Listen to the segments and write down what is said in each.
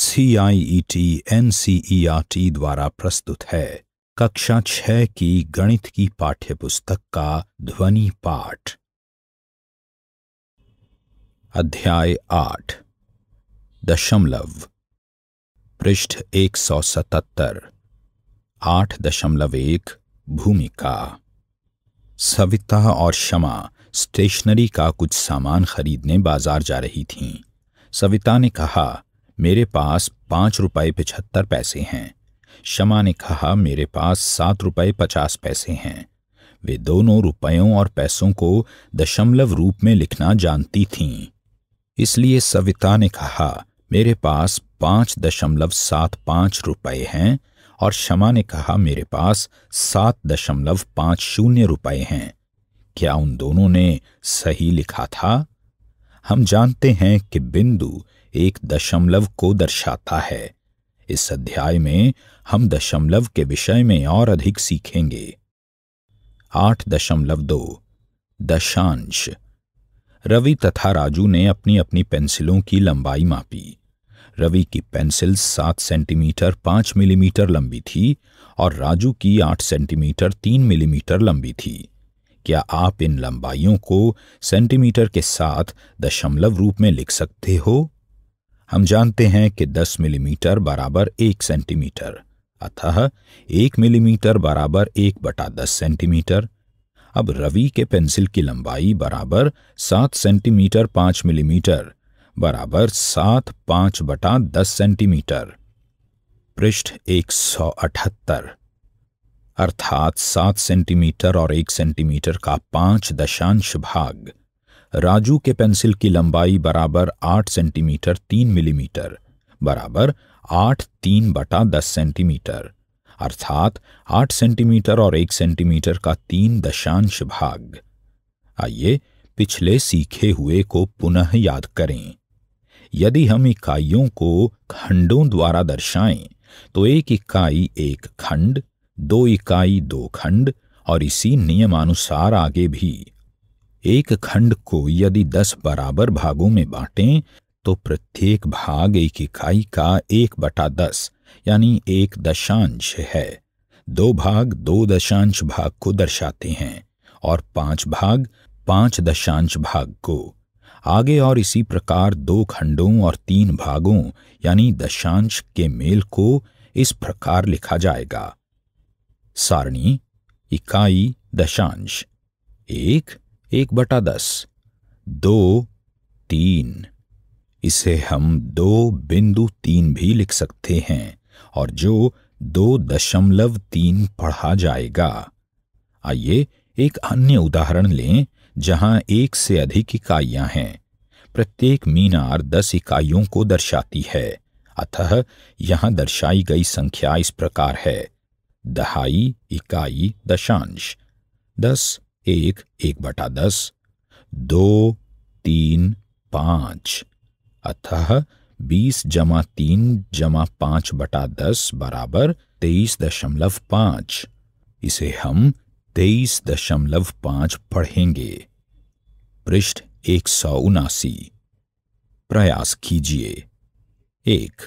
CIET NCERT e e द्वारा प्रस्तुत है कक्षा छह की गणित की पाठ्यपुस्तक का ध्वनि पाठ अध्याय आठ दशमलव पृष्ठ एक सौ सतहत्तर आठ दशमलव एक भूमिका सविता और शमा स्टेशनरी का कुछ सामान खरीदने बाजार जा रही थीं। सविता ने कहा मेरे पास पाँच रुपये पिछहत्तर पैसे हैं शमा ने कहा मेरे पास सात रुपये पचास पैसे हैं वे दोनों रुपयों और पैसों को दशमलव रूप में लिखना जानती थीं इसलिए सविता ने कहा मेरे पास पांच दशमलव सात पांच रुपये हैं और शमा ने कहा मेरे पास सात दशमलव पांच शून्य रुपये हैं क्या उन दोनों ने सही लिखा था हम जानते हैं कि बिंदु एक दशमलव को दर्शाता है इस अध्याय में हम दशमलव के विषय में और अधिक सीखेंगे आठ दशमलव दो दशांश रवि तथा राजू ने अपनी अपनी पेंसिलों की लंबाई मापी रवि की पेंसिल सात सेंटीमीटर पांच मिलीमीटर लंबी थी और राजू की आठ सेंटीमीटर तीन मिलीमीटर लंबी थी क्या आप इन लंबाइयों को सेंटीमीटर के साथ दशमलव रूप में लिख सकते हो हम जानते हैं कि 10 मिलीमीटर बराबर एक सेंटीमीटर अतः एक मिलीमीटर बराबर एक बटा दस सेंटीमीटर अब रवि के पेंसिल की लंबाई बराबर सात सेंटीमीटर पांच मिलीमीटर बराबर सात पांच बटा दस सेंटीमीटर पृष्ठ एक सौ अठहत्तर अर्थात सात सेंटीमीटर और एक सेंटीमीटर का पांच दशांश भाग राजू के पेंसिल की लंबाई बराबर आठ सेंटीमीटर तीन मिलीमीटर बराबर आठ तीन बटा दस सेंटीमीटर अर्थात आठ सेंटीमीटर और एक सेंटीमीटर का तीन दशांश भाग आइए पिछले सीखे हुए को पुनः याद करें यदि हम इकाइयों को खंडों द्वारा दर्शाएं तो एक इकाई एक खंड दो इकाई दो खंड और इसी नियमानुसार आगे भी एक खंड को यदि दस बराबर भागों में बांटें तो प्रत्येक भाग एक इकाई का एक बटा दस यानी एक दशांश है दो भाग दो दशांश भाग को दर्शाते हैं और पांच भाग पांच दशांश भाग को आगे और इसी प्रकार दो खंडों और तीन भागों यानी दशांश के मेल को इस प्रकार लिखा जाएगा सारणी इकाई दशांश एक एक बटा दस दो तीन इसे हम दो बिंदु तीन भी लिख सकते हैं और जो दो दशमलव तीन पढ़ा जाएगा आइए एक अन्य उदाहरण लें जहां एक से अधिक इकाइयां हैं प्रत्येक मीनार दस इकाइयों को दर्शाती है अतः यहां दर्शाई गई संख्या इस प्रकार है दहाई इकाई दशांश दस एक एक बटा दस दो तीन पांच अतः बीस जमा तीन जमा पांच बटा दस बराबर तेईस दशमलव पांच इसे हम तेईस दशमलव पांच पढ़ेंगे पृष्ठ एक सौ उनासी प्रयास कीजिए एक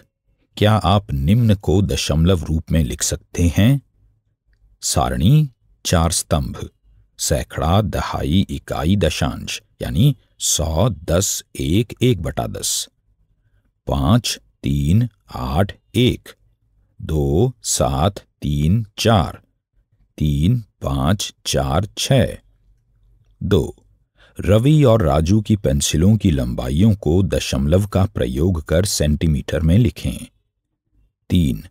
क्या आप निम्न को दशमलव रूप में लिख सकते हैं सारणी चार स्तंभ सैकड़ा दहाई इकाई दशांश यानी सौ दस एक एक बटा दस पांच तीन आठ एक दो सात तीन चार तीन पांच चार छ दो रवि और राजू की पेंसिलों की लंबाइयों को दशमलव का प्रयोग कर सेंटीमीटर में लिखें तीन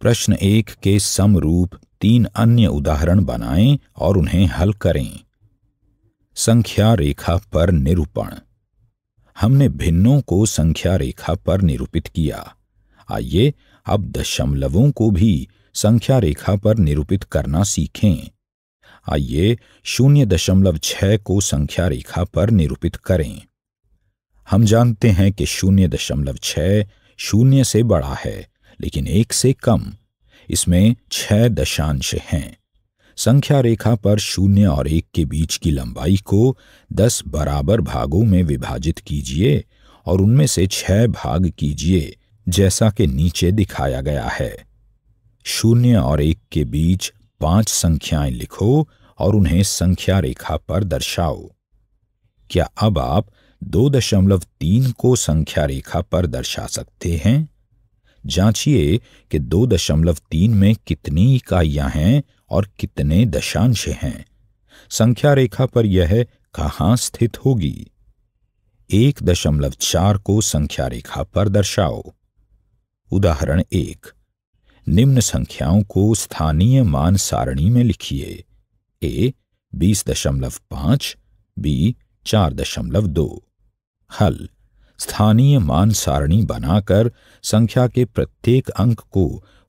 प्रश्न एक के समरूप तीन अन्य उदाहरण बनाएं और उन्हें हल करें संख्या रेखा पर निरूपण हमने भिन्नों को संख्या रेखा पर निरूपित किया आइए अब दशमलवों को भी संख्या रेखा पर निरूपित करना सीखें आइए शून्य दशमलव छह को संख्या रेखा पर निरूपित करें हम जानते हैं कि शून्य दशमलव छह शून्य से बड़ा है लेकिन एक से कम इसमें छह दशांश हैं संख्या रेखा पर शून्य और एक के बीच की लंबाई को दस बराबर भागों में विभाजित कीजिए और उनमें से छह भाग कीजिए जैसा कि नीचे दिखाया गया है शून्य और एक के बीच पांच संख्याएं लिखो और उन्हें संख्या रेखा पर दर्शाओ क्या अब आप दो दशमलव तीन को संख्या रेखा पर दर्शा सकते हैं जांचिए कि दो दशमलव तीन में कितनी इकाइयां हैं और कितने दशांश हैं संख्या रेखा पर यह कहां स्थित होगी एक दशमलव चार को संख्या रेखा पर दर्शाओ उदाहरण एक निम्न संख्याओं को स्थानीय मान सारणी में लिखिए ए बीस दशमलव पांच बी चार दशमलव दो हल स्थानीय मान सारणी बनाकर संख्या के प्रत्येक अंक को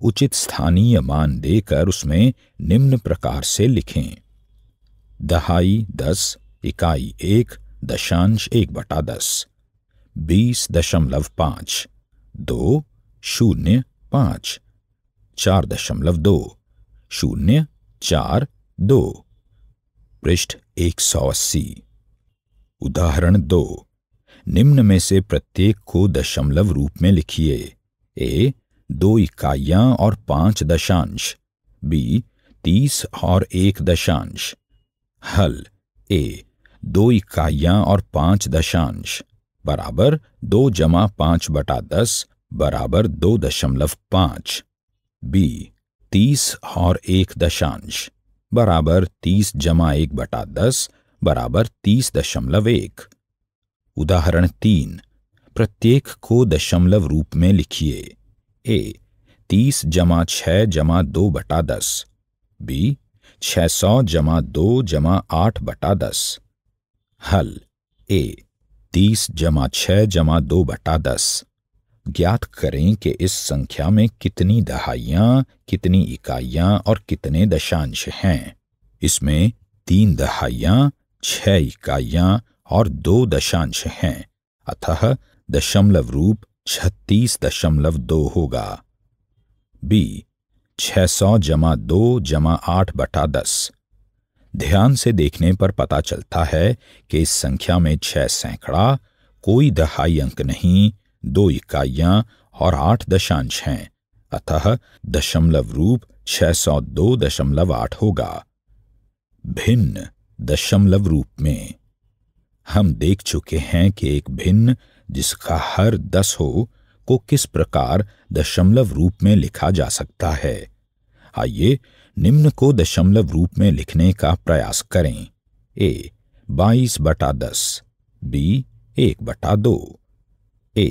उचित स्थानीय मान देकर उसमें निम्न प्रकार से लिखें दहाई दस इकाई एक दशांश एक बटा दस बीस दशमलव पांच दो शून्य पांच चार दशमलव दो शून्य चार दो पृष्ठ एक सौ अस्सी उदाहरण दो निम्न में से प्रत्येक को दशमलव रूप में लिखिए ए दो इकाइयां और पांच दशांश बी तीस और एक दशांश हल ए दो इकाइयां और पांच दशांश बराबर दो जमा पांच बटा दस बराबर दो दशमलव पांच बी तीस और एक दशांश बराबर तीस जमा एक बटा दस बराबर तीस दशमलव एक उदाहरण तीन प्रत्येक को दशमलव रूप में लिखिए ए तीस जमा छः जमा दो बटा दस बी छः सौ जमा दो जमा आठ बटा दस हल ए तीस जमा छः जमा दो बटा दस ज्ञात करें कि इस संख्या में कितनी दहाइयां कितनी इकाइयां और कितने दशांश हैं इसमें तीन दहाइयां छह इकाइयां और दो दशांश हैं अतः दशमलव रूप छत्तीस दशमलव दो होगा बी छह सौ जमा दो जमा आठ बटा दस ध्यान से देखने पर पता चलता है कि इस संख्या में छह सैकड़ा कोई दहाई अंक नहीं दो इकाइयां और आठ दशांश हैं अतः दशमलव रूप छह सौ दो दशमलव आठ होगा भिन्न दशमलव रूप में हम देख चुके हैं कि एक भिन्न जिसका हर दस हो को किस प्रकार दशमलव रूप में लिखा जा सकता है आइए निम्न को दशमलव रूप में लिखने का प्रयास करें ए बाईस बटा दस बी एक बटा दो ए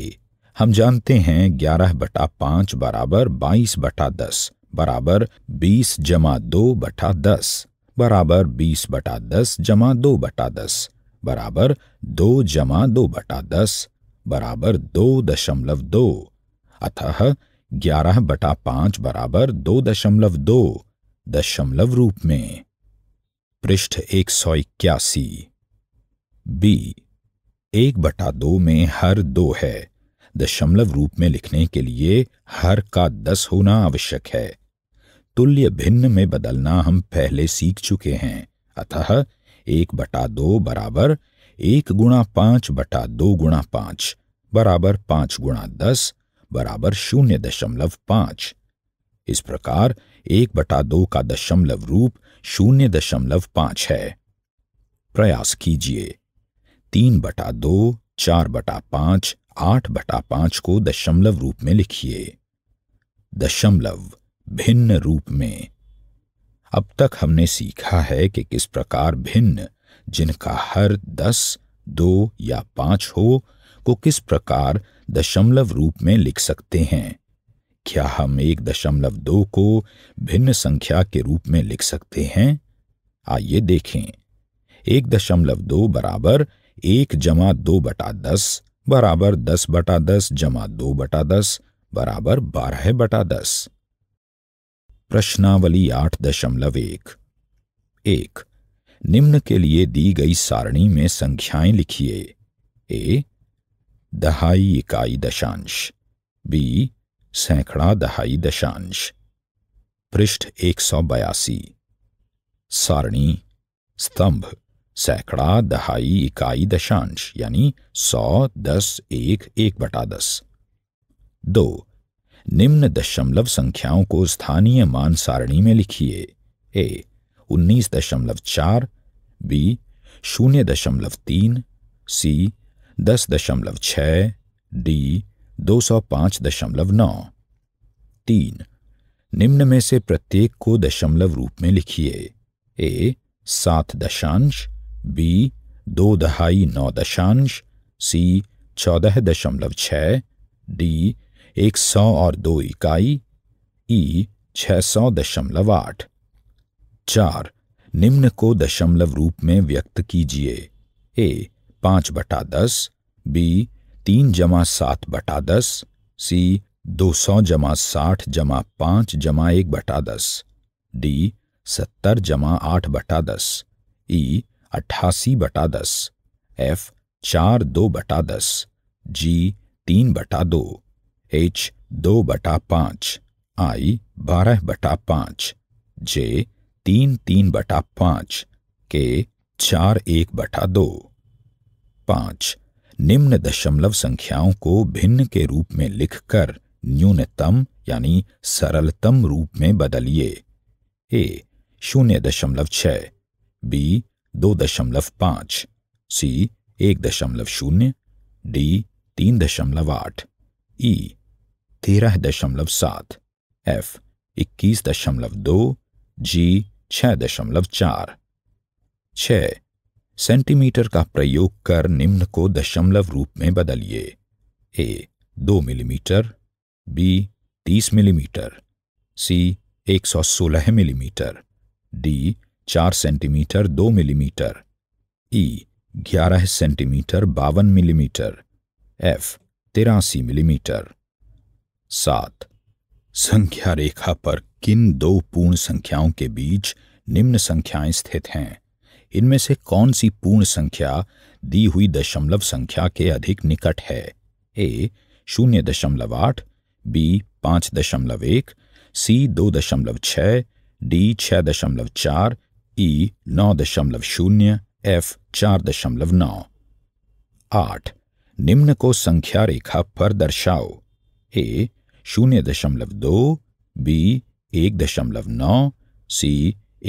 हम जानते हैं ग्यारह बटा पांच बराबर बाईस बटा दस बराबर बीस जमा दो बटा दस बराबर बीस बटा दस जमा दो बटा दस बराबर दो जमा दो बटा दस बराबर दो दशमलव दो अतः ग्यारह बटा पांच बराबर दो दशमलव दो दशमलव रूप में पृष्ठ एक सौ इक्यासी बी एक बटा दो में हर दो है दशमलव रूप में लिखने के लिए हर का दस होना आवश्यक है तुल्य भिन्न में बदलना हम पहले सीख चुके हैं अतः एक बटा दो बराबर एक गुणा पांच बटा दो गुणा पांच बराबर पांच गुणा दस बराबर शून्य दशमलव पांच इस प्रकार एक बटा दो का दशमलव रूप शून्य दशमलव पांच है प्रयास कीजिए तीन बटा दो चार बटा पांच आठ बटा पांच को दशमलव रूप में लिखिए दशमलव भिन्न रूप में अब तक हमने सीखा है कि किस प्रकार भिन्न जिनका हर दस दो या पांच हो को किस प्रकार दशमलव रूप में लिख सकते हैं क्या हम एक दशमलव दो को भिन्न संख्या के रूप में लिख सकते हैं आइए देखें एक दशमलव दो बराबर एक जमा दो बटा दस बराबर दस बटा दस जमा दो बटा दस बराबर बारह बटा दस प्रश्नावली आठ दशमलव एक एक निम्न के लिए दी गई सारणी में संख्याएं लिखिए ए दहाई इकाई दशांश बी सैकड़ा दहाई दशांश पृष्ठ एक सौ बयासी सारणी स्तंभ सैकड़ा दहाई इकाई दशांश यानी सौ दस एक एक बटा दस दो निम्न दशमलव संख्याओं को स्थानीय मान सारणी में लिखिए ए उन्नीस दशमलव चार बी शून्य दशमलव तीन सी दस दशमलव छ डी दो सौ पांच दशमलव नौ तीन निम्न में से प्रत्येक को दशमलव रूप में लिखिए ए सात दशांश बी दो दहाई नौ दशांश सी चौदह दशमलव छ डी एक सौ और दो इकाई ई छह सौ दशमलव आठ चार निम्न को दशमलव रूप में व्यक्त कीजिए ए पांच बटा दस बी तीन जमा सात बटा दस सी दो सौ जमा साठ जमा पांच जमा एक बटा दस डी सत्तर जमा आठ बटा दस ई अट्ठासी बटा दस एफ चार दो बटा दस जी तीन बटा दो एच दो बटा पांच आई बारह बटा पांच जे तीन तीन बटा पांच के चार एक बटा दो पांच निम्न दशमलव संख्याओं को भिन्न के रूप में लिखकर न्यूनतम यानी सरलतम रूप में बदलिए ए शून्य दशमलव छ बी दो दशमलव पांच सी एक दशमलव शून्य डी तीन दशमलव आठ ई e तेरह दशमलव सात एफ इक्कीस दशमलव दो जी छह दशमलव चार छ सेंटीमीटर का प्रयोग कर निम्न को दशमलव रूप में बदलिए ए दो मिलीमीटर बी तीस मिलीमीटर सी एक सौ सोलह मिलीमीटर डी चार सेंटीमीटर दो मिलीमीटर ई e ग्यारह सेंटीमीटर बावन मिलीमीटर एफ तिरासी मिलीमीटर सात संख्या रेखा पर किन दो पूर्ण संख्याओं के बीच निम्न संख्याएं स्थित हैं इनमें से कौन सी पूर्ण संख्या दी हुई दशमलव संख्या के अधिक निकट है ए शून्य दशमलव आठ बी पांच दशमलव एक सी दो दशमलव छह डी छह दशमलव चार ई नौ दशमलव शून्य एफ चार दशमलव नौ आठ निम्न को संख्या रेखा पर दर्शाओ ए शून्य दशमलव दो बी एक दशमलव नौ सी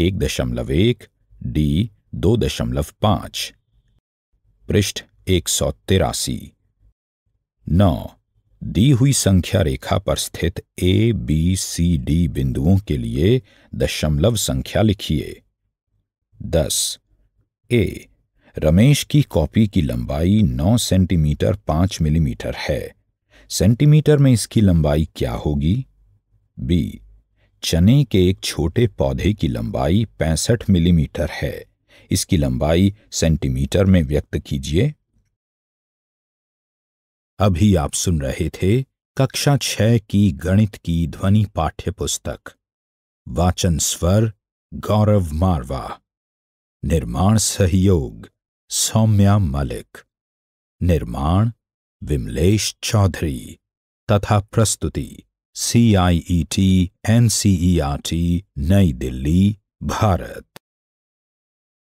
एक दशमलव एक डी दो दशमलव पांच पृष्ठ एक सौ तिरासी नौ दी हुई संख्या रेखा पर स्थित ए बी सी डी बिंदुओं के लिए दशमलव संख्या लिखिए दस ए रमेश की कॉपी की लंबाई नौ सेंटीमीटर पांच मिलीमीटर है सेंटीमीटर में इसकी लंबाई क्या होगी बी चने के एक छोटे पौधे की लंबाई पैंसठ मिलीमीटर है इसकी लंबाई सेंटीमीटर में व्यक्त कीजिए अभी आप सुन रहे थे कक्षा छह की गणित की ध्वनि पाठ्य पुस्तक वाचन स्वर गौरव मारवा निर्माण सहयोग सौम्या मलिक निर्माण विमलेश चौधरी तथा प्रस्तुति C I E T N C E R T Nai Delhi Bharat